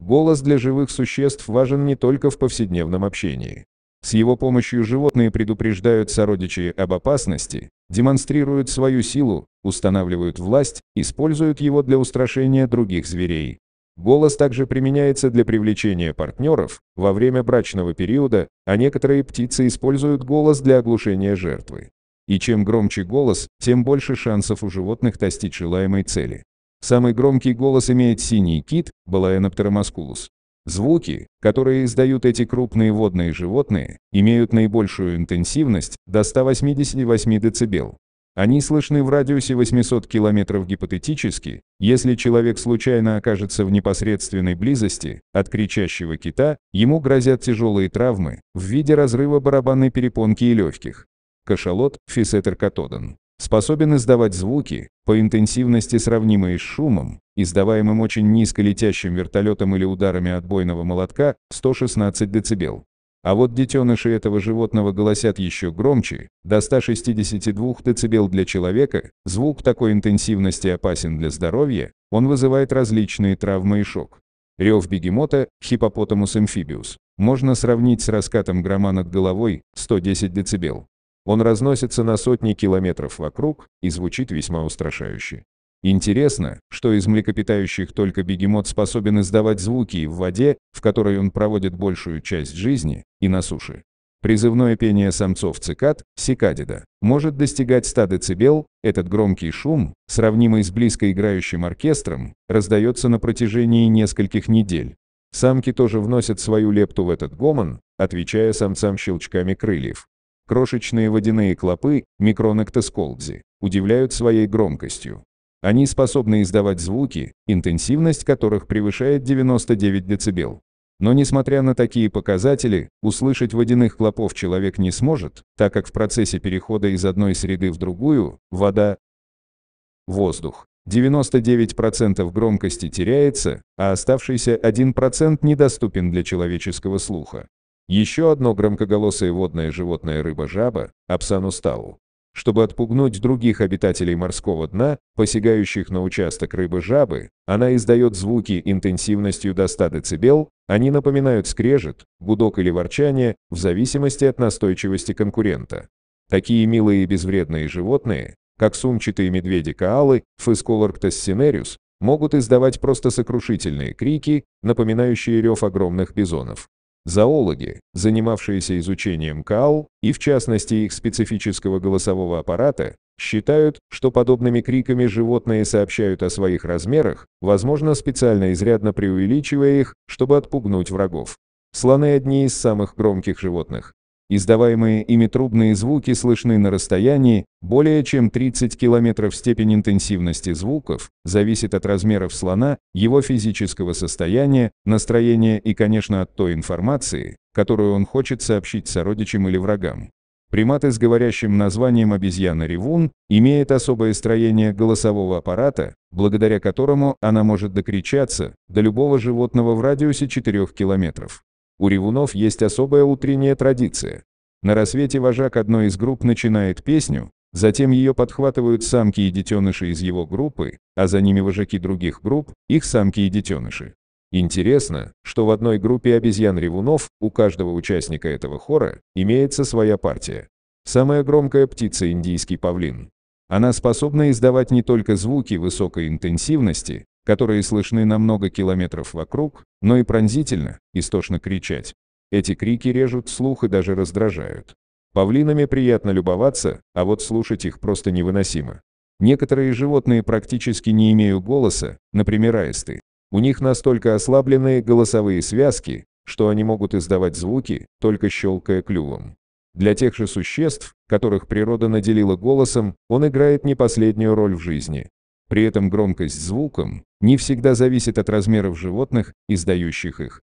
Голос для живых существ важен не только в повседневном общении. С его помощью животные предупреждают сородичей об опасности, демонстрируют свою силу, устанавливают власть, используют его для устрашения других зверей. Голос также применяется для привлечения партнеров во время брачного периода, а некоторые птицы используют голос для оглушения жертвы. И чем громче голос, тем больше шансов у животных достичь желаемой цели. Самый громкий голос имеет синий кит, Балаэноптера маскулус. Звуки, которые издают эти крупные водные животные, имеют наибольшую интенсивность до 188 дБ. Они слышны в радиусе 800 км гипотетически, если человек случайно окажется в непосредственной близости от кричащего кита, ему грозят тяжелые травмы в виде разрыва барабанной перепонки и легких. Кашалот, фисетер катодон способен издавать звуки, по интенсивности сравнимые с шумом, издаваемым очень низко летящим вертолетом или ударами отбойного молотка, 116 дБ. А вот детеныши этого животного голосят еще громче, до 162 дБ для человека, звук такой интенсивности опасен для здоровья, он вызывает различные травмы и шок. Рев бегемота, хипопотамус амфибиус, можно сравнить с раскатом грома над головой, 110 дБ. Он разносится на сотни километров вокруг и звучит весьма устрашающе. Интересно, что из млекопитающих только бегемот способен издавать звуки и в воде, в которой он проводит большую часть жизни, и на суше. Призывное пение самцов цикад, сикадида, может достигать 100 дБ, этот громкий шум, сравнимый с близко играющим оркестром, раздается на протяжении нескольких недель. Самки тоже вносят свою лепту в этот гомон, отвечая самцам щелчками крыльев. Крошечные водяные клопы, микронектосколдзи, удивляют своей громкостью. Они способны издавать звуки, интенсивность которых превышает 99 дБ. Но несмотря на такие показатели, услышать водяных клопов человек не сможет, так как в процессе перехода из одной среды в другую, вода, воздух, 99% громкости теряется, а оставшийся 1% недоступен для человеческого слуха. Еще одно громкоголосое водное животное рыба-жаба, Апсанустау, чтобы отпугнуть других обитателей морского дна, посягающих на участок рыбы-жабы, она издает звуки интенсивностью до 100 дБ, они напоминают скрежет, гудок или ворчание, в зависимости от настойчивости конкурента. Такие милые и безвредные животные, как сумчатые медведи каалы Фисколорктес синериус, могут издавать просто сокрушительные крики, напоминающие рев огромных бизонов. Зоологи, занимавшиеся изучением кал и в частности их специфического голосового аппарата, считают, что подобными криками животные сообщают о своих размерах, возможно специально изрядно преувеличивая их, чтобы отпугнуть врагов. Слоны одни из самых громких животных. Издаваемые ими трубные звуки слышны на расстоянии более чем 30 км. Степень интенсивности звуков зависит от размеров слона, его физического состояния, настроения и, конечно, от той информации, которую он хочет сообщить сородичам или врагам. Приматы с говорящим названием обезьяна-ревун имеет особое строение голосового аппарата, благодаря которому она может докричаться до любого животного в радиусе 4 километров. У ревунов есть особая утренняя традиция. На рассвете вожак одной из групп начинает песню, затем ее подхватывают самки и детеныши из его группы, а за ними вожаки других групп, их самки и детеныши. Интересно, что в одной группе обезьян-ревунов у каждого участника этого хора имеется своя партия. Самая громкая птица – индийский павлин. Она способна издавать не только звуки высокой интенсивности, которые слышны на много километров вокруг, но и пронзительно, истошно кричать. Эти крики режут слух и даже раздражают. Павлинами приятно любоваться, а вот слушать их просто невыносимо. Некоторые животные практически не имеют голоса, например аисты. У них настолько ослабленные голосовые связки, что они могут издавать звуки, только щелкая клювом. Для тех же существ, которых природа наделила голосом, он играет не последнюю роль в жизни. При этом громкость звуком, не всегда зависит от размеров животных, издающих их.